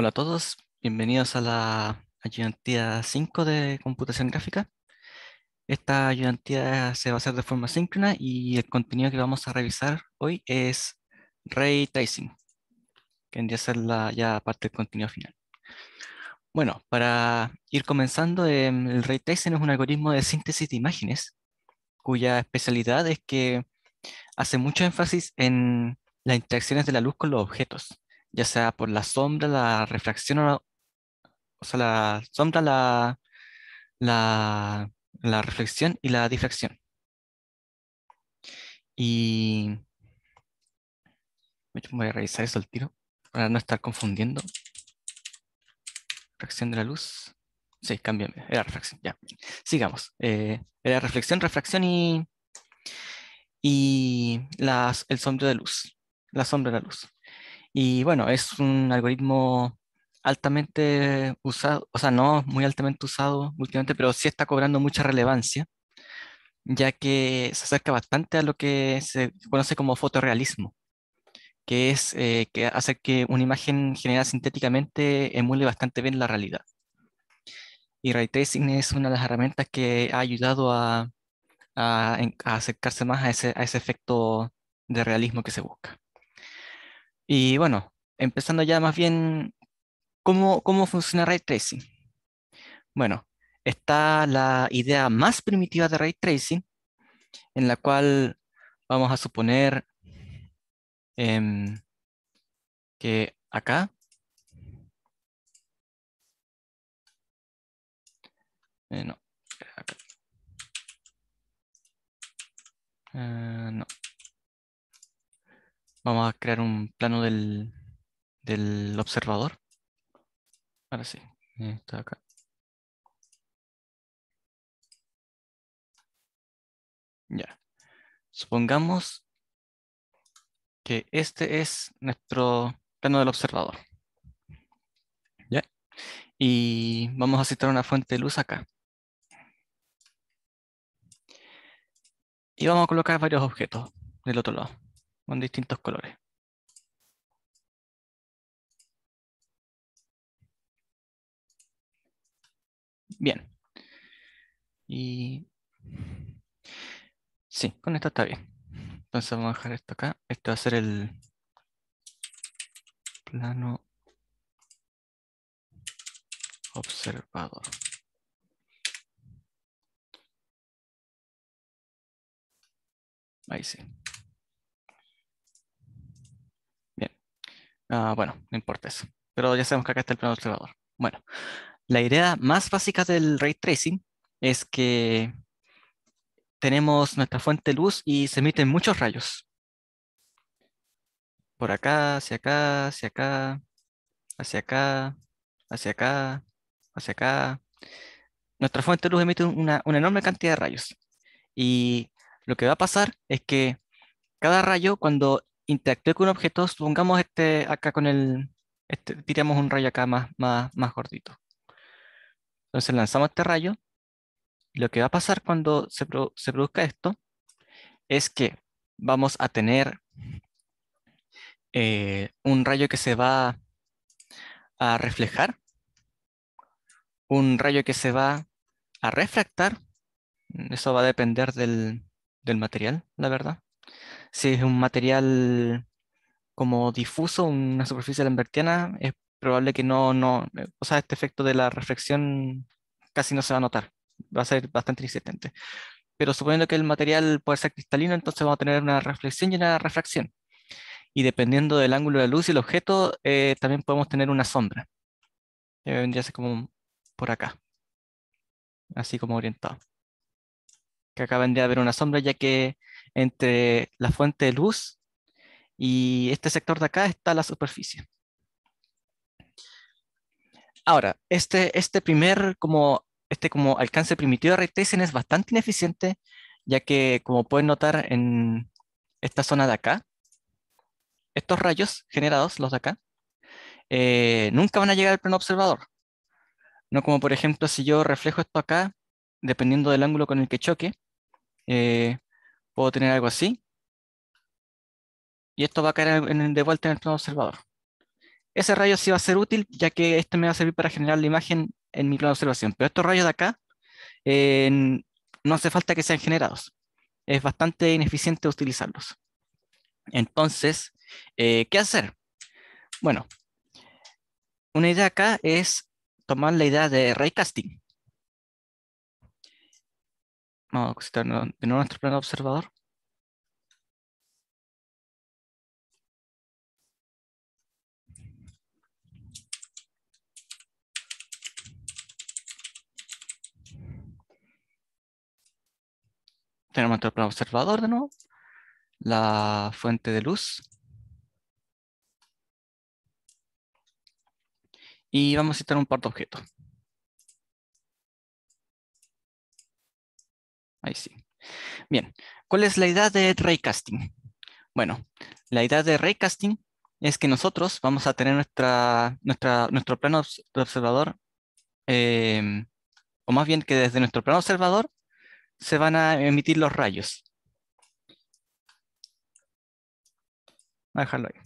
Hola a todos, bienvenidos a la ayudantía 5 de computación gráfica. Esta ayudantía se va a hacer de forma síncrona y el contenido que vamos a revisar hoy es Ray Tracing, que vendría ser ya parte del contenido final. Bueno, para ir comenzando, em, el Ray Tracing es un algoritmo de síntesis de imágenes cuya especialidad es que hace mucho énfasis en las interacciones de la luz con los objetos ya sea por la sombra, la refracción, o, sea, la sombra, la, la, la reflexión y la difracción. Y voy a revisar eso al tiro para no estar confundiendo. Refracción de la luz. Sí, cámbiame. Era refracción, ya. Sigamos. Eh, era reflexión, refracción y, y el sombra de luz. La sombra de la luz. Y bueno, es un algoritmo altamente usado, o sea, no muy altamente usado últimamente, pero sí está cobrando mucha relevancia, ya que se acerca bastante a lo que se conoce como fotorrealismo, que es eh, que hace que una imagen generada sintéticamente emule bastante bien la realidad. Y Ray Tracing es una de las herramientas que ha ayudado a, a, acercarse más a ese efecto de realismo que se busca. Y bueno, empezando ya más bien, ¿cómo, funciona ray tracing? Bueno, está la idea más primitiva de ray tracing, en la cual vamos a suponer em, que acá eh, no, ah, no. Vamos a crear un plano del, observador. Ahora sí, está acá. Ya. Supongamos que este es nuestro plano del observador. ¿Ya? Y vamos a citar una fuente de luz acá. Y vamos a colocar varios objetos del otro lado con distintos colores. Bien. Y sí, con esto está bien. Entonces vamos a dejar esto acá. Esto va a ser el plano observado. Ahí sí. Ah, bueno, no importa eso. Pero ya sabemos que acá está el plano observador. Bueno, la idea más básica del ray tracing es que tenemos nuestra fuente de luz y se emiten muchos rayos. Por acá, hacia acá, hacia acá, hacia acá, hacia acá, hacia acá. Nuestra fuente de luz emite una, una enorme cantidad de rayos. Y lo que va a pasar es que cada rayo, cuando interactúe con objetos, pongamos este acá con el, este, tiramos un rayo acá más, más, más gordito. Entonces lanzamos este rayo, lo que va a pasar cuando se, produzca esto, es que vamos a tener eh, un rayo que se va a reflejar, un rayo que se va a refractar, eso va a depender del material, la verdad si es un material como difuso, una superficie lambertiana, es probable que no, no, eh, o sea, este efecto de la reflexión casi no se va a notar, va a ser bastante insistente. Pero suponiendo que el material puede ser cristalino, entonces vamos a tener una reflexión y una refracción. Y dependiendo del ángulo de la luz y el objeto, eh, también podemos tener una sombra. vendría a ser como por acá. Así como orientado. Que acá vendría a haber una sombra, ya que entre la fuente de luz y este sector de acá está la superficie. Ahora, este, este primer como, este como alcance primitivo de ray es bastante ineficiente, ya que como pueden notar en esta zona de acá, estos rayos generados, los de acá, eh, nunca van a llegar al plano observador. No como por ejemplo si yo reflejo esto acá, dependiendo del ángulo con el que choque, eh, Puedo tener algo así. Y esto va a caer en, de vuelta en el plano observador. Ese rayo sí va a ser útil, ya que este me va a servir para generar la imagen en mi plano de observación. Pero estos rayos de acá eh, no hace falta que sean generados. Es bastante ineficiente utilizarlos. Entonces, eh, ¿qué hacer? Bueno, una idea acá es tomar la idea de raycasting vamos a citar de nuevo nuestro plano observador. Tenemos nuestro plano observador de nuevo, la fuente de luz. Y vamos a citar un par de objetos. Bien, ¿cuál es la idea de raycasting? Bueno, la idea de raycasting es que nosotros vamos a tener nuestra, nuestro plano de observador, em, o más bien que desde nuestro plano observador se van a emitir los rayos. A ahí.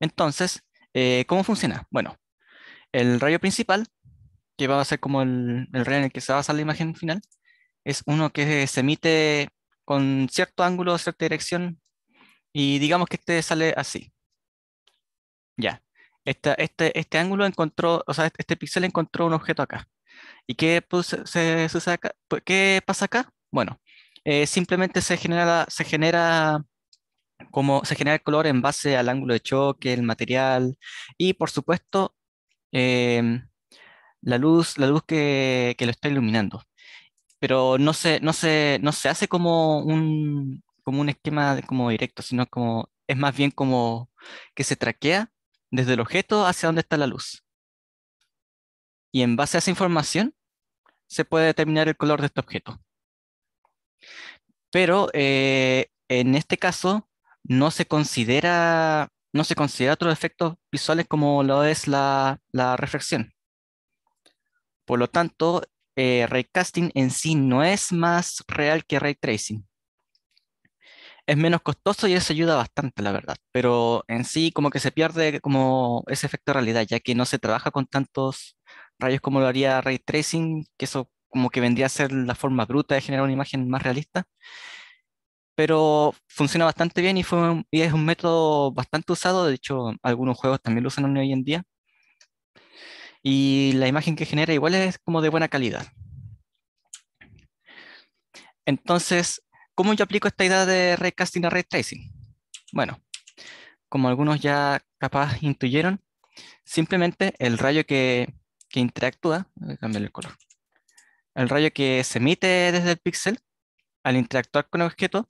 Entonces, eh, ¿cómo funciona? Bueno, el rayo principal, que va a ser como el, el rayo en el que se va a basar la imagen final, es uno que se emite con cierto ángulo, cierta dirección, y digamos que este sale así. Ya. Este, este, ángulo encontró, o sea, este píxel encontró un objeto acá. ¿Y qué, pues, qué pasa acá? Bueno, eh, simplemente se genera, se genera como se genera el color en base al ángulo de choque, el material y por supuesto em, la luz, la luz que lo está iluminando pero no se, no se, no se hace como un, como un esquema de, como directo, sino como es más bien como que se traquea desde el objeto hacia donde está la luz. Y en base a esa información se puede determinar el color de este objeto. Pero eh, en este caso no se considera no se considera otros efectos visuales como lo es la, la reflexión. Por lo tanto, eh, raycasting en sí no es más real que ray tracing. Es menos costoso y eso ayuda bastante, la verdad. Pero en sí como que se pierde como ese efecto de realidad, ya que no se trabaja con tantos rayos como lo haría ray tracing, que eso como que vendría a ser la forma bruta de generar una imagen más realista. Pero funciona bastante bien y, fue y es un método bastante usado. De hecho, algunos juegos también lo usan hoy en día y la imagen que genera igual es como de buena calidad. Entonces, ¿cómo yo aplico esta idea de recasting a ray tracing? Bueno, como algunos ya capaz intuyeron, simplemente el rayo que, interactúa, voy a el color, el rayo que se emite desde el píxel al interactuar con el objeto,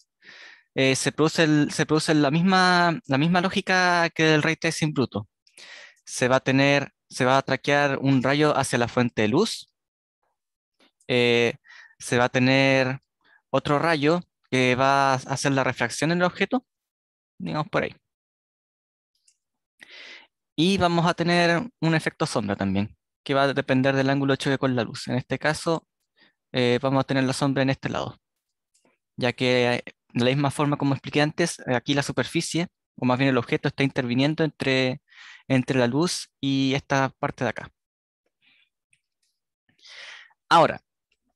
eh, se produce, se produce la, misma, la misma lógica que el ray tracing bruto. Se va a tener se va a traquear un rayo hacia la fuente de luz. Eh, se va a tener otro rayo que va a hacer la refracción en el objeto, digamos por ahí. Y vamos a tener un efecto sombra también, que va a depender del ángulo de choque con la luz. En este caso, eh, vamos a tener la sombra en este lado, ya que eh, de la misma forma como expliqué antes, aquí la superficie, o más bien el objeto, está interviniendo entre entre la luz y esta parte de acá. Ahora,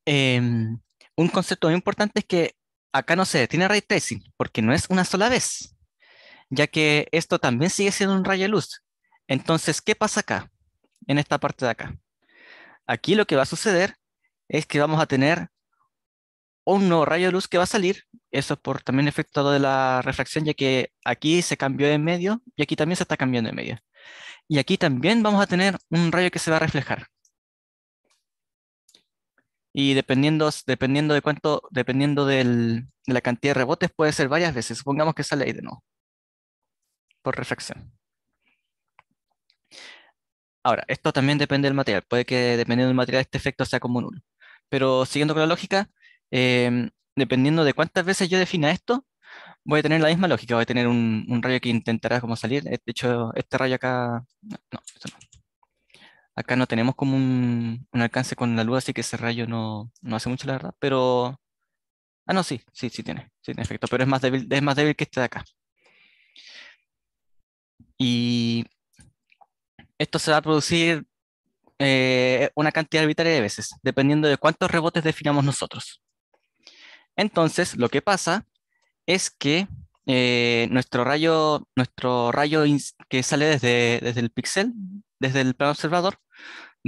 em, un concepto muy importante es que acá no se detiene ray tracing, porque no es una sola vez, ya que esto también sigue siendo un rayo de luz. Entonces, ¿qué pasa acá? En esta parte de acá. Aquí lo que va a suceder es que vamos a tener un nuevo rayo de luz que va a salir, eso por también efecto de la refracción, ya que aquí se cambió de medio y aquí también se está cambiando de medio. Y aquí también vamos a tener un rayo que se va a reflejar. Y dependiendo, dependiendo de cuánto, dependiendo de la cantidad de rebotes, puede ser varias veces. Supongamos que sale ahí de nuevo. Por refracción. Ahora, esto también depende del material. Puede que dependiendo del material este efecto sea como nulo Pero siguiendo con la lógica, Em, dependiendo de cuántas veces yo defina esto, voy a tener la misma lógica, voy a tener un, rayo que intentará como salir. Eh, de hecho, este rayo acá, no, esto no. Acá no tenemos como un, alcance con la luz, así que ese rayo no, hace mucho, la verdad, pero... Ah, no, sí, sí, sí tiene, sí tiene efecto, pero es más débil, es más débil que este de acá. Y esto se va a producir eh, una cantidad arbitraria de veces, dependiendo de cuántos rebotes definamos nosotros. Entonces, lo que pasa es que eh, nuestro rayo, nuestro rayo que sale desde, el pixel, desde el plano observador,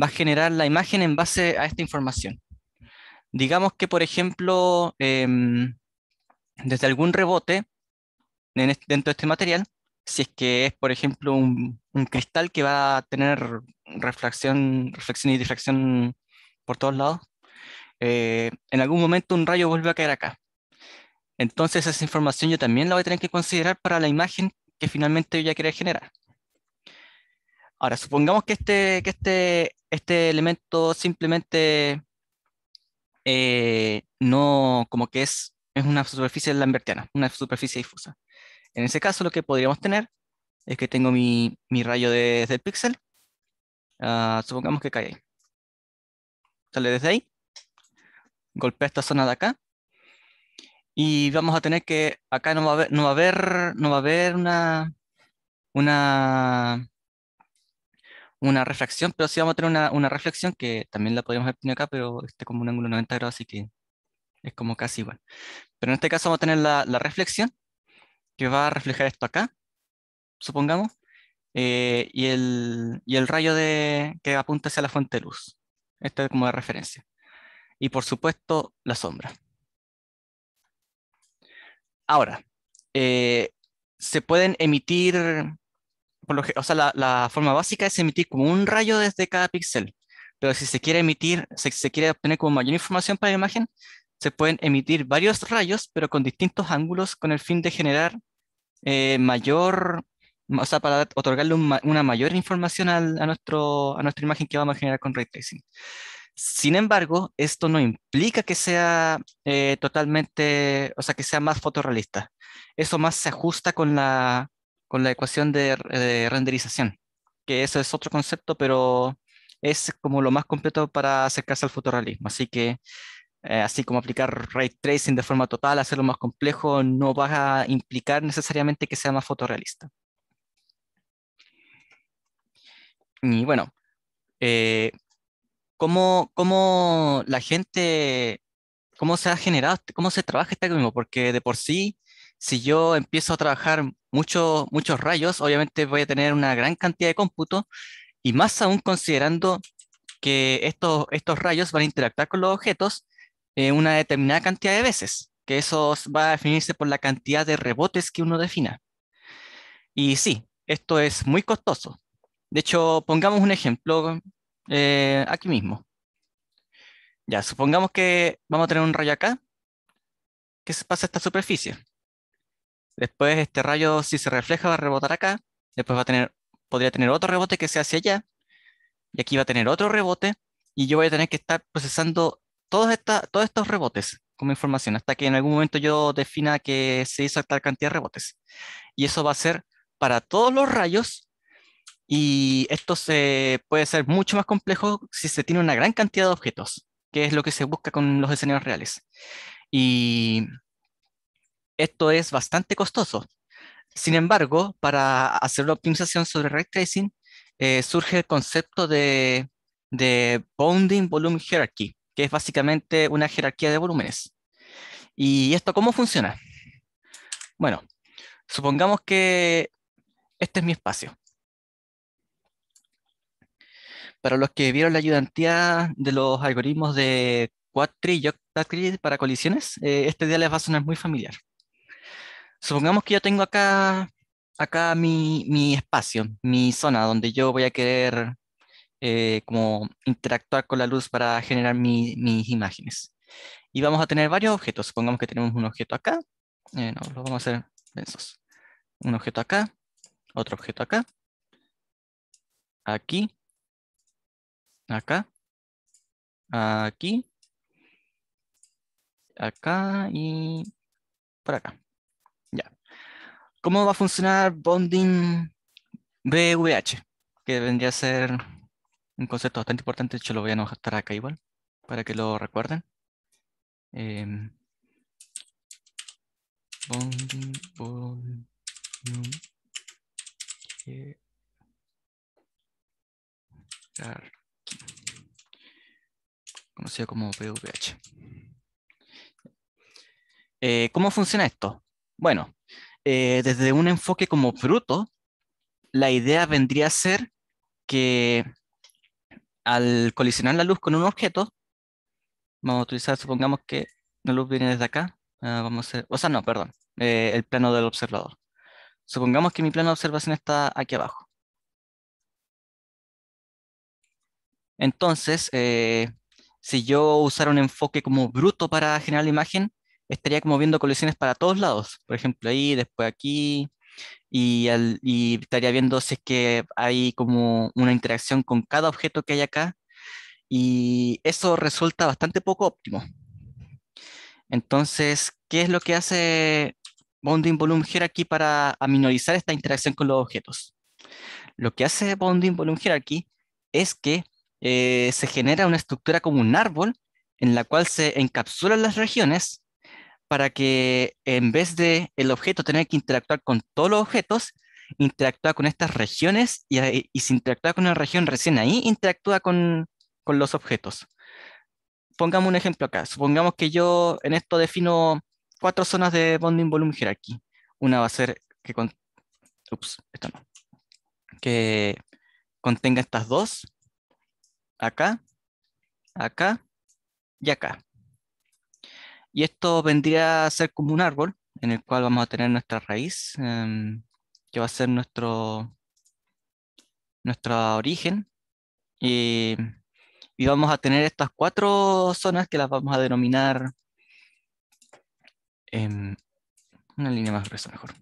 va a generar la imagen en base a esta información. Digamos que, por ejemplo, em, desde algún rebote dentro de este material, si es que es, por ejemplo, un, un cristal que va a tener reflexión, reflexión y difracción por todos lados, eh, en algún momento un rayo vuelve a caer acá. Entonces esa información yo también la voy a tener que considerar para la imagen que finalmente yo ya quería generar. Ahora, supongamos que este, que este, este elemento simplemente eh, no, como que es, es una superficie lambertiana, una superficie difusa. En ese caso lo que podríamos tener es que tengo mi, mi rayo desde el píxel, ah, supongamos que cae ahí. Sale desde ahí, golpea esta zona de acá. Y vamos a tener que, acá no va a haber, no va a haber, no va a haber una, una, una refracción, pero sí vamos a tener una, una reflexión que también la podríamos haber tenido acá, pero este como un ángulo 90 grados, así que es como casi igual. Pero en este caso vamos a tener la, la reflexión, que va a reflejar esto acá, supongamos, eh, y, el, y, el, rayo de, que apunta hacia la fuente de luz. este como de referencia y por supuesto la sombra. Ahora, eh, se pueden emitir, por lo o sea, la, forma básica es emitir como un rayo desde cada píxel, pero si se quiere emitir, si se quiere obtener como mayor información para la imagen, se pueden emitir varios rayos, pero con distintos ángulos, con el fin de generar eh, mayor, o sea, para otorgarle una mayor información a, nuestro, a nuestra imagen que vamos a generar con ray tracing. Sin embargo, esto no implica que sea eh, totalmente, o sea, que sea más fotorrealista. Eso más se ajusta con la, ecuación de, renderización, que eso es otro concepto, pero es como lo más completo para acercarse al fotorrealismo. Así que eh, así como aplicar ray tracing de forma total, hacerlo más complejo, no va a implicar necesariamente que sea más fotorrealista. Y bueno, eh, cómo, cómo la gente, cómo se ha generado, cómo se trabaja este algoritmo, porque de por sí, si yo empiezo a trabajar muchos muchos rayos, obviamente voy a tener una gran cantidad de cómputo, y más aún considerando que estos, estos rayos van a interactuar con los objetos eh, una determinada cantidad de veces, que eso va a definirse por la cantidad de rebotes que uno defina. Y sí, esto es muy costoso. De hecho, pongamos un ejemplo eh, aquí mismo. Ya, supongamos que vamos a tener un rayo acá, ¿Qué pasa a esta superficie. Después este rayo, si se refleja, va a rebotar acá. Después va a tener, podría tener otro rebote que sea hacia allá. Y aquí va a tener otro rebote. Y yo voy a tener que estar procesando todos, todos estos rebotes como información, hasta que en algún momento yo defina que se hizo tal cantidad de rebotes. Y eso va a ser para todos los rayos y esto se puede ser mucho más complejo si se tiene una gran cantidad de objetos, que es lo que se busca con los escenarios reales. Y esto es bastante costoso. Sin embargo, para hacer la optimización sobre ray tracing, eh, surge el concepto de, de Bounding Volume Hierarchy, que es básicamente una jerarquía de volúmenes. ¿Y esto cómo funciona? Bueno, supongamos que este es mi espacio para los que vieron la ayudantía de los algoritmos de Quadtree y Octatri para colisiones, eh, este día les va a sonar muy familiar. Supongamos que yo tengo acá, acá mi, espacio, mi zona donde yo voy a querer eh, como interactuar con la luz para generar mis imágenes. Y vamos a tener varios objetos. Supongamos que tenemos un objeto acá. no, lo vamos a hacer Un objeto acá, otro objeto acá, aquí acá, aquí, acá y por acá. Ya. ¿Cómo va a funcionar bonding BVH? Que vendría a ser un concepto bastante importante, de hecho lo voy a anotar acá igual, para que lo recuerden. Em, bonding, eh, Conocido como PVPH. Eh, ¿Cómo funciona esto? Bueno, eh, desde un enfoque como fruto. la idea vendría a ser que al colisionar la luz con un objeto, vamos a utilizar, supongamos que la luz viene desde acá, ah, vamos a o sea, no, perdón, eh, el plano del observador. Supongamos que mi plano de observación está aquí abajo. Entonces, eh, si yo usara un enfoque como bruto para generar la imagen, estaría como viendo colisiones para todos lados, por ejemplo ahí, después aquí, y, estaría viendo si es que hay como una interacción con cada objeto que hay acá, y eso resulta bastante poco óptimo. Entonces, ¿qué es lo que hace Bounding Volume Hierarchy para aminorizar esta interacción con los objetos? Lo que hace Bounding Volume Hierarchy es que eh, se genera una estructura como un árbol en la cual se encapsulan las regiones para que en vez de el objeto tener que interactuar con todos los objetos, interactúa con estas regiones y, eh, si interactúa con una región recién ahí, interactúa con, con los objetos. Pongamos un ejemplo acá. Supongamos que yo en esto defino cuatro zonas de bonding volume jerarquía Una va a ser que, con... Ups, esto no. que contenga estas dos, acá, acá y acá. Y esto vendría a ser como un árbol en el cual vamos a tener nuestra raíz, em, que va a ser nuestro, nuestro origen. y vamos a tener estas cuatro zonas que las vamos a denominar em, una línea más gruesa mejor.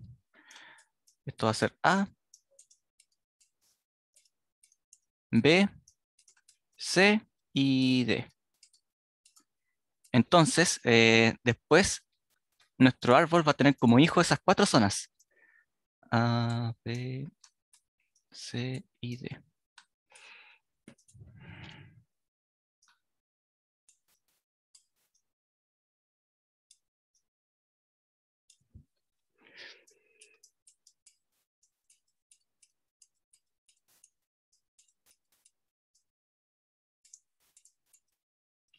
Esto va a ser A, B, C y D. Entonces, eh, después, nuestro árbol va a tener como hijo esas cuatro zonas. A, B, C y D.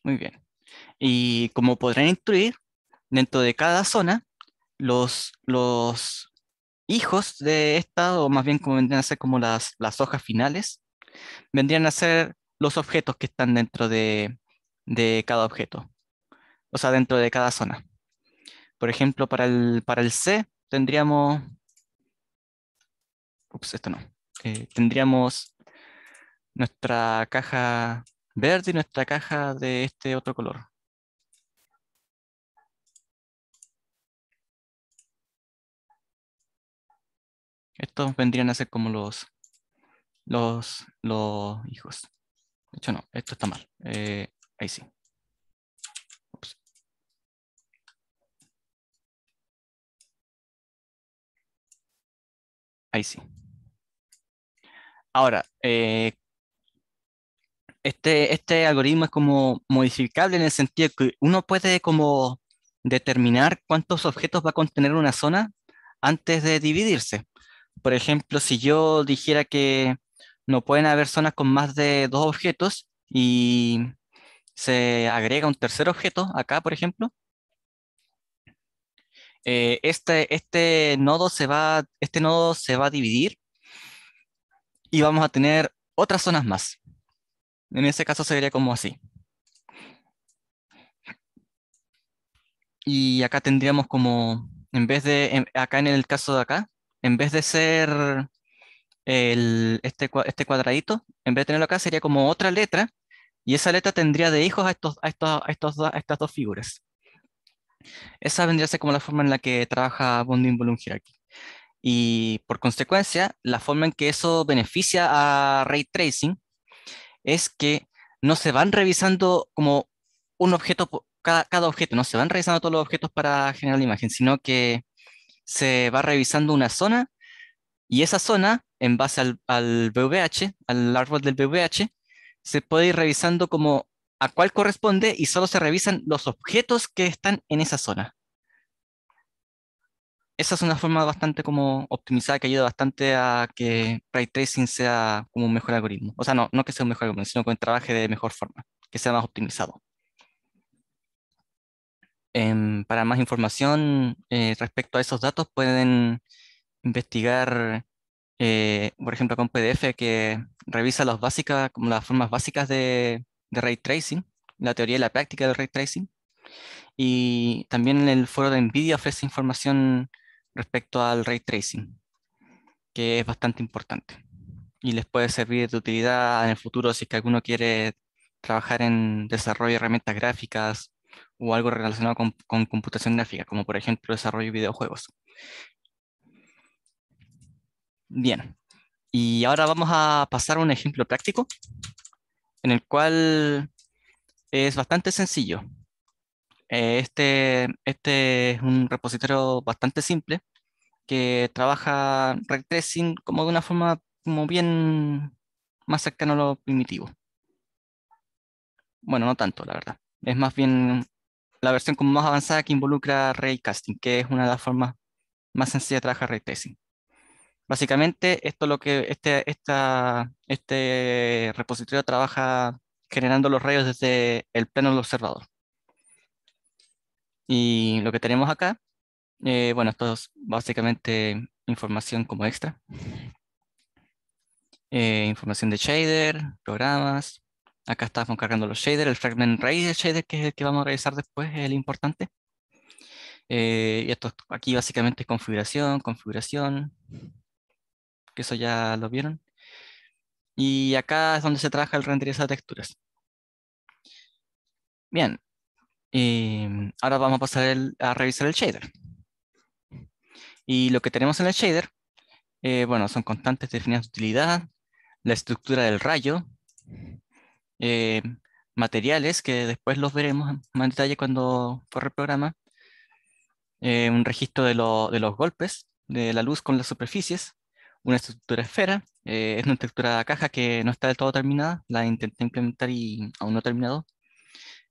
Muy bien. Y como podrán instruir, dentro de cada zona, los, los hijos de esta, o más bien como vendrían a ser como las, las hojas finales, vendrían a ser los objetos que están dentro de, cada objeto, o sea, dentro de cada zona. Por ejemplo, para el, para el C tendríamos... Ups, esto no. Eh, tendríamos nuestra caja verde y nuestra caja de este otro color. Estos vendrían a ser como los, los, los hijos. De hecho, no, esto está mal. Eh, ahí sí. Ahí sí. Ahora, eh, este, este, algoritmo es como modificable en el sentido que uno puede como determinar cuántos objetos va a contener una zona antes de dividirse. Por ejemplo, si yo dijera que no pueden haber zonas con más de dos objetos y se agrega un tercer objeto acá, por ejemplo, eh, este, este, nodo se va, este nodo se va a dividir y vamos a tener otras zonas más. En ese caso sería como así. Y acá tendríamos como, en vez de, acá en el caso de acá, en vez de ser este, este cuadradito, en vez de tenerlo acá sería como otra letra, y esa letra tendría de hijos a, estos, a, estos, a, a estas dos figuras. Esa vendría a ser como la forma en la que trabaja Bonding Volume Hierarchy. Y por consecuencia, la forma en que eso beneficia a Ray Tracing es que no se van revisando como un objeto, cada, cada objeto, no se van revisando todos los objetos para generar la imagen, sino que se va revisando una zona y esa zona, en base al, al VVH, al árbol del VVH, se puede ir revisando como a cuál corresponde y solo se revisan los objetos que están en esa zona esa es una forma bastante como optimizada que ayuda bastante a que ray tracing sea como un mejor algoritmo. O sea, no, no que sea un mejor algoritmo, sino que trabaje de mejor forma, que sea más optimizado. Em, para más información eh, respecto a esos datos pueden investigar, eh, por ejemplo, con PDF que revisa las básicas, como las formas básicas de, ray tracing, la teoría y la práctica de ray tracing. Y también el foro de NVIDIA ofrece información respecto al ray tracing, que es bastante importante y les puede servir de utilidad en el futuro si es que alguno quiere trabajar en desarrollo de herramientas gráficas o algo relacionado con, computación gráfica, como por ejemplo desarrollo de videojuegos. Bien, y ahora vamos a pasar a un ejemplo práctico en el cual es bastante sencillo. Eh, este, este es un repositorio bastante simple que trabaja ray tracing como de una forma como bien más cercana a lo primitivo. Bueno, no tanto, la verdad. Es más bien la versión como más avanzada que involucra Ray Casting, que es una de las formas más sencillas de trabajar ray tracing. Básicamente, esto lo que este, esta, este repositorio trabaja generando los rayos desde el plano del observador. Y lo que tenemos acá eh, bueno, esto es básicamente información como extra. Eh, información de shader, programas. Acá estamos cargando los shaders, el fragment raíz de shader, que es el que vamos a revisar después, es el importante. Eh, y esto aquí básicamente es configuración, configuración, que eso ya lo vieron. Y acá es donde se trabaja el renderizar de texturas. Bien, ahora vamos a pasar a revisar el shader. Y lo que tenemos en el shader, eh, bueno, son constantes definidas de utilidad, la estructura del rayo, eh, materiales que después los veremos más en detalle cuando corre el programa, eh, un registro de, de, los golpes, de la luz con las superficies, una estructura esfera, es una estructura caja que no está del todo terminada, la intenté implementar y aún no ha terminado,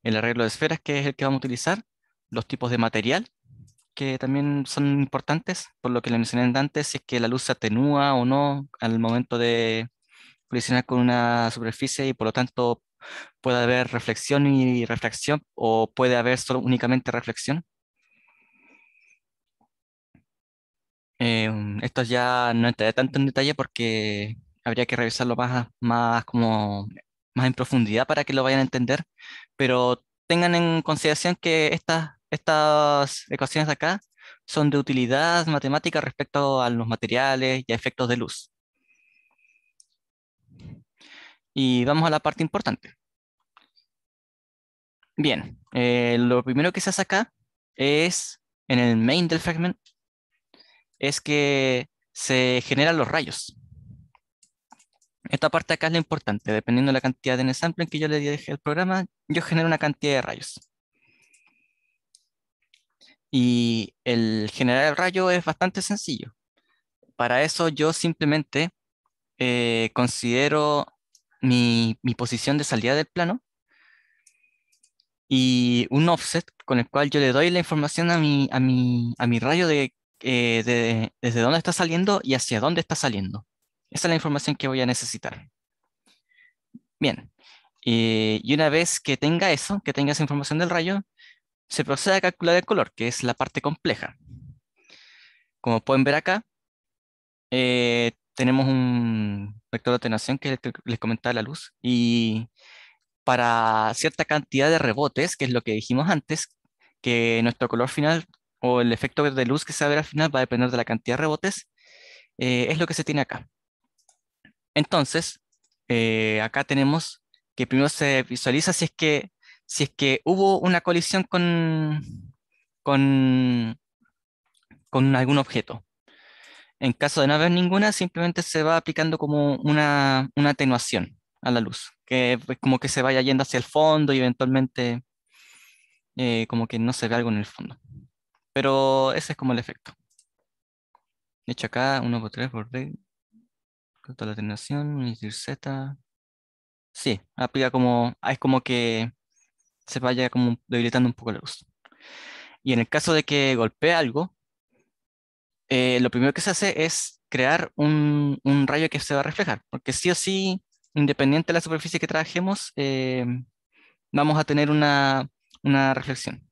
el arreglo de esferas que es el que vamos a utilizar, los tipos de material, que también son importantes, por lo que le mencioné antes, si es que la luz se atenúa o no al momento de colisionar con una superficie y por lo tanto puede haber reflexión y refracción o puede haber solo únicamente reflexión. Em, esto ya no entraré tanto en detalle porque habría que revisarlo más, más, como, más en profundidad para que lo vayan a entender, pero tengan en consideración que estas estas ecuaciones de acá son de utilidad matemática respecto a los materiales y a efectos de luz. Y vamos a la parte importante. Bien, eh, lo primero que se hace acá es, en el main del fragment, es que se generan los rayos. Esta parte acá es la importante, dependiendo de la cantidad de sample que yo le dije al programa, yo genero una cantidad de rayos. Y el generar el rayo es bastante sencillo. Para eso yo simplemente eh, considero mi, posición de salida del plano y un offset con el cual yo le doy la información a mi, a mi, a mi rayo de, eh, desde dónde está saliendo y hacia dónde está saliendo. Esa es la información que voy a necesitar. Bien, eh, y una vez que tenga eso, que tenga esa información del rayo, se procede a calcular el color, que es la parte compleja. Como pueden ver acá, eh, tenemos un vector de atenuación que les comentaba la luz, y para cierta cantidad de rebotes, que es lo que dijimos antes, que nuestro color final o el efecto de luz que se va a ver al final va a depender de la cantidad de rebotes, eh, es lo que se tiene acá. Entonces, eh, acá tenemos que primero se visualiza si es que si es que hubo una colisión con, con, con algún objeto. En caso de no haber ninguna, simplemente se va aplicando como una, una atenuación a la luz, que es como que se vaya yendo hacia el fondo y eventualmente eh, como que no se ve algo en el fondo. Pero ese es como el efecto. De hecho acá, 1 por 3 por D, toda la atenuación, Z. Sí, aplica como, es como que se vaya como debilitando un poco la luz. Y en el caso de que golpee algo, eh, lo primero que se hace es crear un, rayo que se va a reflejar, porque sí o sí, independiente de la superficie que trabajemos, eh, vamos a tener una, una reflexión.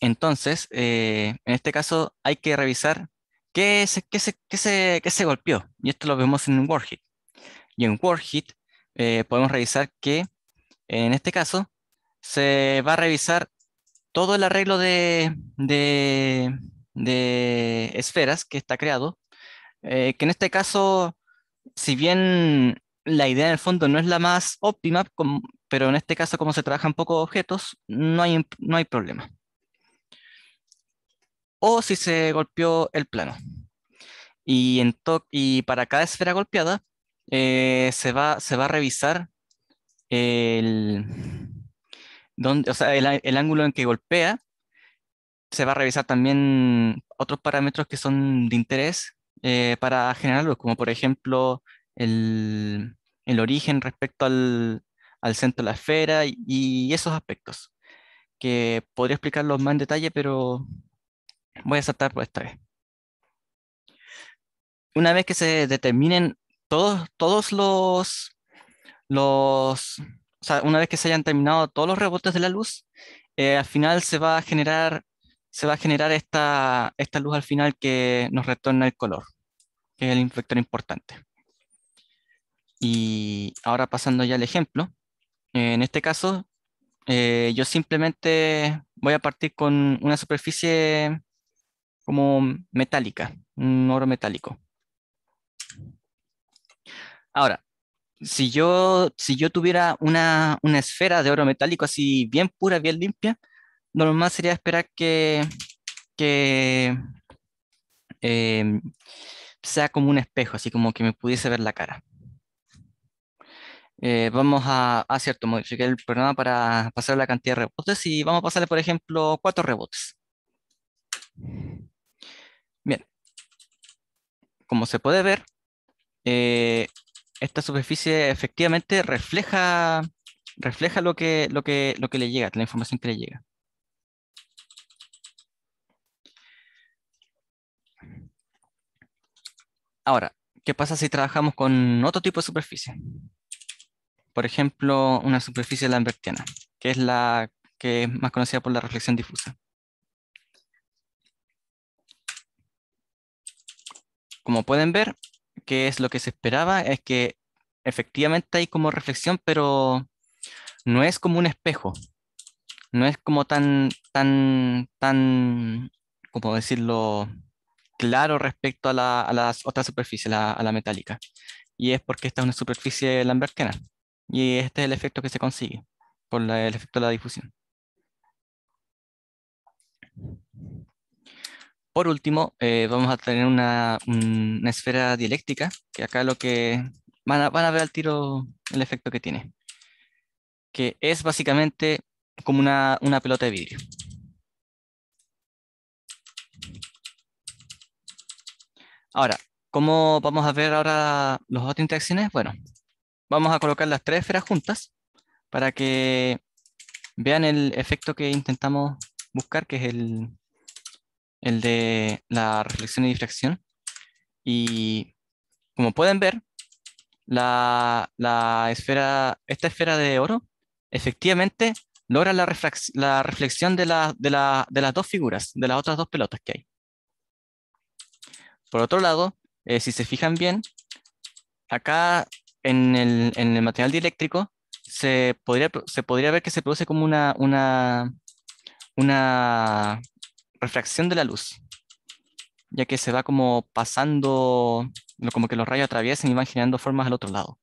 Entonces, eh, en este caso hay que revisar qué se, se, golpeó. Y esto lo vemos en un WordHit. Y en WordHit eh, podemos revisar que en este caso se va a revisar todo el arreglo de, esferas que está creado, eh, que en este caso, si bien la idea en el fondo no es la más óptima, pero en este caso como se trabajan pocos objetos, no hay, no hay problema. O si se golpeó el plano. Y, en y para cada esfera golpeada, eh, se, va, se va a revisar el, donde, o el, ángulo en que golpea, se va a revisar también otros parámetros que son de interés eh, para generarlo como por ejemplo el, origen respecto al, al, centro de la esfera y, esos aspectos, que podría explicarlos más en detalle, pero voy a saltar por esta vez. Una vez que se determinen todos, todos los, los, o sea, una vez que se hayan terminado todos los rebotes de la luz, eh, al final se va a generar, se va a generar esta, esta luz al final que nos retorna el color, que es el vector importante. Y ahora pasando ya al ejemplo, eh, en este caso eh, yo simplemente voy a partir con una superficie como metálica, un oro metálico. Ahora, si yo, si yo tuviera una, esfera de oro metálico así bien pura, bien limpia, lo normal sería esperar que, que em, sea como un espejo, así como que me pudiese ver la cara. Eh, vamos a, a, cierto, modificar el programa para pasar la cantidad de rebotes y vamos a pasarle, por ejemplo, cuatro rebotes. Bien. Como se puede ver, eh, esta superficie efectivamente refleja, refleja lo, que, lo, lo que le llega, la información que le llega. Ahora, ¿qué pasa si trabajamos con otro tipo de superficie? Por ejemplo, una superficie lambertiana, que es la que es más conocida por la reflexión difusa. Como pueden ver, que es lo que se esperaba, es que efectivamente hay como reflexión, pero no es como un espejo, no es como tan, tan, tan, como decirlo, claro respecto a la, a otra superficie, a la metálica. Y es porque esta es una superficie lambertiana. Y este es el efecto que se consigue por el efecto de la difusión. Por último, eh, vamos a tener una, esfera dialéctica, que acá lo que van a, van a ver al tiro el efecto que tiene, que es básicamente como una, una pelota de vidrio. Ahora, ¿cómo vamos a ver ahora las otras interacciones? Bueno, vamos a colocar las tres esferas juntas para que vean el efecto que intentamos buscar, que es el, el de la reflexión y difracción. Y como pueden ver, la, esfera, esta esfera de oro efectivamente logra la, la reflexión de, la, de, de, las dos figuras, de las otras dos pelotas que hay. Por otro lado, eh, si se fijan bien, acá en el, en el material dieléctrico se podría, se podría ver que se produce como una, una, una refracción de la luz, ya que se va como pasando, como que los rayos atraviesan y van generando formas al otro lado.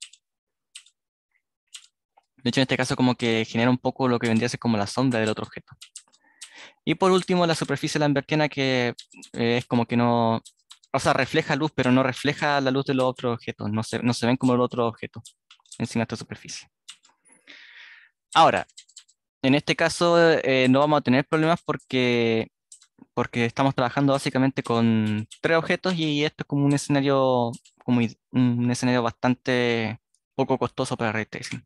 De hecho, en este caso como que genera un poco lo que vendría a ser como la sombra del otro objeto. Y por último, la superficie lambertiana que eh, es como que no, o sea, refleja luz, pero no refleja la luz de los otros objetos, no se, no se ven como el otro objeto encima de esta superficie. Ahora, en este caso eh, no vamos a tener problemas porque porque estamos trabajando básicamente con tres objetos y esto es como un escenario, como un escenario bastante poco costoso para ray tracing.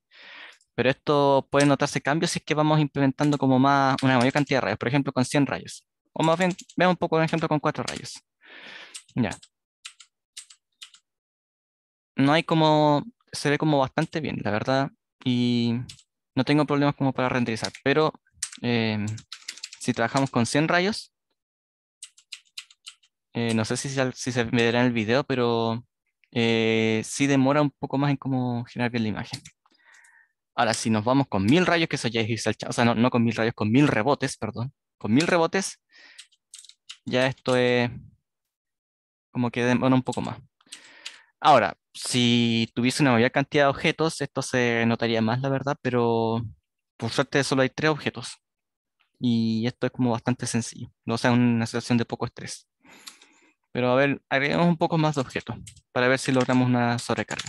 Pero esto puede notarse cambios si es que vamos implementando como más, una mayor cantidad de rayos, por ejemplo con 100 rayos. O más bien, veamos un poco un ejemplo con 4 rayos. Ya. No hay como, se ve como bastante bien, la verdad, y no tengo problemas como para renderizar, pero eh, si trabajamos con 100 rayos, eh, no sé si, si se verá en el video, pero eh, sí demora un poco más en cómo generar bien la imagen. Ahora, si nos vamos con mil rayos, que eso ya es o sea, no, no con mil rayos, con mil rebotes, perdón, con mil rebotes, ya esto es como que demora un poco más. Ahora, si tuviese una mayor cantidad de objetos, esto se notaría más, la verdad, pero por suerte solo hay tres objetos. Y esto es como bastante sencillo, no sea una situación de poco estrés. Pero a ver, agregamos un poco más de objetos para ver si logramos una sobrecarga.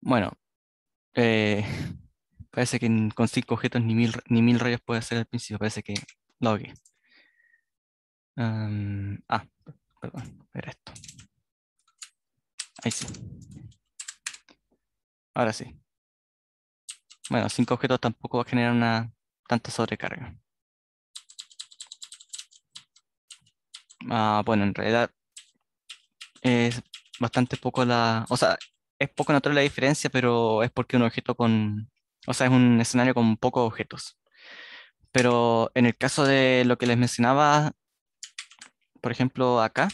Bueno, eh, parece que con cinco objetos ni mil, ni mil rayos puede ser al principio, parece que logue. ah, perdón, era esto. Ahí sí. Ahora sí. Bueno, cinco objetos tampoco va a generar una tanta sobrecarga. Ah, bueno, en realidad es bastante poco la, o sea, es poco natural la diferencia, pero es porque un objeto con, o sea, es un escenario con pocos objetos. Pero en el caso de lo que les mencionaba, por ejemplo, acá,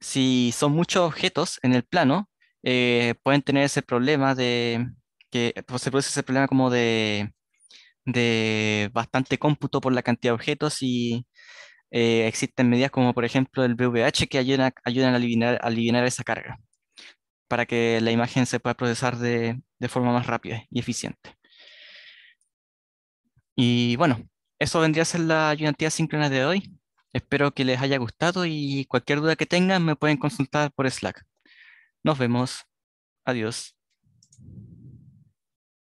si son muchos objetos en el plano, eh, pueden tener ese problema de, que pues, se produce ese problema como de, de bastante cómputo por la cantidad de objetos y eh, existen medidas como por ejemplo el BVH que ayudan, a, ayudan a, aliviar, esa carga para que la imagen se pueda procesar de, forma más rápida y eficiente. Y bueno, eso vendría a ser la ayudantía síncrona de hoy. Espero que les haya gustado y cualquier duda que tengan me pueden consultar por Slack. Nos vemos. Adiós.